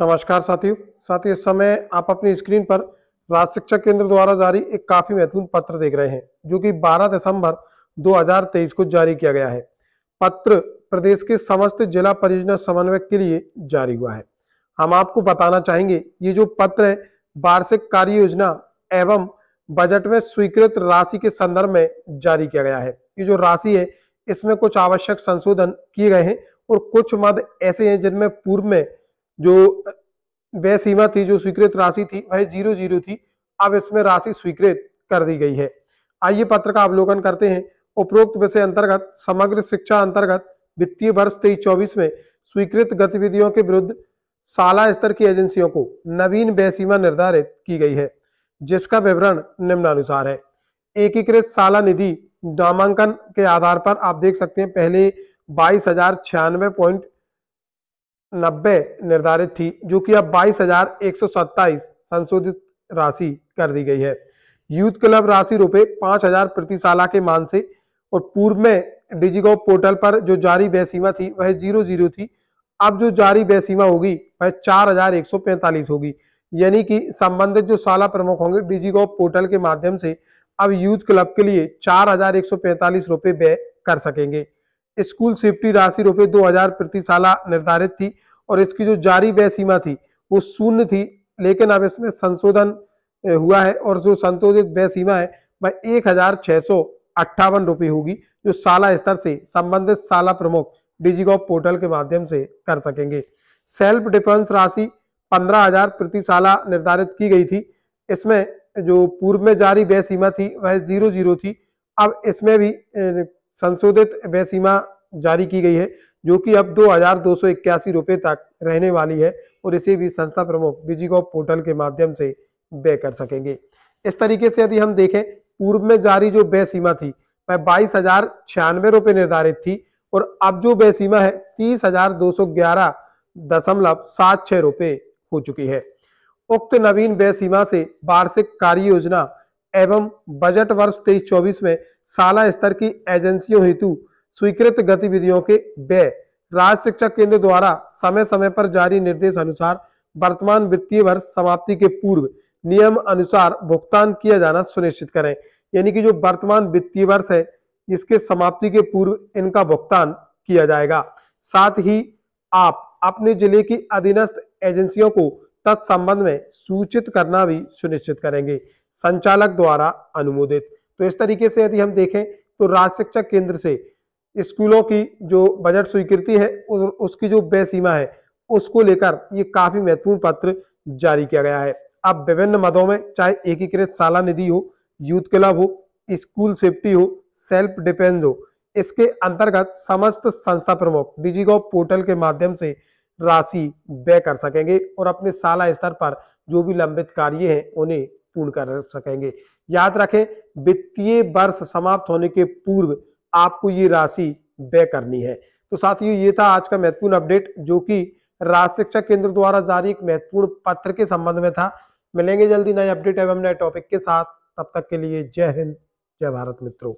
नमस्कार साथियों साथियों इस समय आप अपनी स्क्रीन पर राज्य शिक्षा केंद्र द्वारा जारी एक काफी महत्वपूर्ण पत्र देख रहे हैं जो कि 12 दिसंबर 2023 को जारी किया गया है पत्र प्रदेश के समस्त जिला परियोजना समन्वयक के लिए जारी हुआ है हम आपको बताना चाहेंगे ये जो पत्र है वार्षिक कार्य योजना एवं बजट में स्वीकृत राशि के संदर्भ में जारी किया गया है ये जो राशि है इसमें कुछ आवश्यक संशोधन किए गए हैं और कुछ मद ऐसे हैं जिनमें पूर्व में जो वह सीमा थी जो स्वीकृत राशि थी वह जीरो जीरो थी अब इसमें राशि स्वीकृत कर दी गई है आइए पत्र का अवलोकन करते हैं उपरोक्त विषय अंतर्गत समग्र शिक्षा अंतर्गत वित्तीय वर्ष तेईस चौबीस में स्वीकृत गतिविधियों के विरुद्ध साला स्तर की एजेंसियों को नवीन व्यय सीमा निर्धारित की गई है जिसका विवरण निम्नानुसार है एकीकृत साला निधि नामांकन के आधार पर आप देख सकते हैं पहले बाईस हजार छियानवे पॉइंट नब्बे निर्धारित थी जो कि अब बाईस हजार एक सौ सत्ताईस संशोधित राशि कर दी गई है यूथ क्लब राशि रुपए पांच हजार प्रति साला के मान से और पूर्व में डिजिगो पोर्टल पर जो जारी व्यय सीमा थी वह जीरो जीरो थी अब जो जारी व्यय सीमा होगी वह चार हजार एक सौ पैंतालीस होगी यानी कि संबंधित जो साला प्रमुख होंगे डिजिगो पोर्टल के माध्यम से अब यूथ क्लब के लिए चार हजार एक सौ पैंतालीस रुपये व्यय कर सकेंगे स्कूल सेफ्टी राशि रुपए दो हजार प्रति साला निर्धारित थी और इसकी जो जारी व्यय सीमा थी वो शून्य थी लेकिन अब इसमें संशोधन हुआ है और जो संशोधित व्यय सीमा है वह एक हजार छह सौ अट्ठावन रुपये होगी जो शाला स्तर से संबंधित शाला प्रमुख गॉप पोर्टल के माध्यम से कर सकेंगे सेल्फ डिफेंस राशि पंद्रह हजार प्रति शाला निर्धारित की गई थी इसमें जो पूर्व में जारी व्यय सीमा थी वह जीरो जीरो थी अब इसमें भी संशोधित व्यय सीमा जारी की गई है जो कि अब दो हजार दो सौ इक्यासी रुपए तक रहने वाली है और इसे भी संस्था प्रमुख डिजीकॉप पोर्टल के माध्यम से बे कर सकेंगे इस तरीके से यदि हम देखें पूर्व में जारी जो बे सीमा थी वह बाईस हजार छियानवे रुपए निर्धारित थी और अब जो बे सीमा है तीस हजार दो सौ ग्यारह दशमलव सात छह रुपए हो चुकी है उक्त नवीन व्यय सीमा से वार्षिक कार्य योजना एवं बजट वर्ष तेईस चौबीस में साला स्तर की एजेंसियों हेतु स्वीकृत गतिविधियों के व्यय राज्य शिक्षा केंद्र द्वारा समय समय पर जारी निर्देश अनुसार वर्तमान वित्तीय वर्ष समाप्ति के पूर्व नियम अनुसार भुगतान किया जाना सुनिश्चित करें यानी कि जो वर्तमान वित्तीय वर्ष है इसके समाप्ति के पूर्व इनका भुगतान किया जाएगा साथ ही आप अपने जिले की अधीनस्थ एजेंसियों को तत्संबंध में सूचित करना भी सुनिश्चित करेंगे संचालक द्वारा अनुमोदित तो इस तरीके से यदि हम देखें तो राज्य शिक्षा केंद्र से स्कूलों की जो बजट स्वीकृति है उसकी जो व्यय सीमा है उसको लेकर ये काफी महत्वपूर्ण पत्र जारी किया गया है अब विभिन्न मदों में चाहे एकीकृत शाला निधि हो यूथ क्लब हो स्कूल सेफ्टी हो सेल्फ डिफेंस हो इसके अंतर्गत समस्त संस्था प्रमुख डिजीगॉव पोर्टल के माध्यम से राशि व्यय कर सकेंगे और अपने शाला स्तर पर जो भी लंबित कार्य है उन्हें पूर्ण कर सकेंगे याद रखें वित्तीय वर्ष समाप्त होने के पूर्व आपको ये राशि व्यय करनी है तो साथियों ये था आज का महत्वपूर्ण अपडेट जो कि राज्य शिक्षा केंद्र द्वारा जारी एक महत्वपूर्ण पत्र के संबंध में था मिलेंगे जल्दी नए अपडेट एवं नए टॉपिक के साथ तब तक के लिए जय हिंद जय भारत मित्रों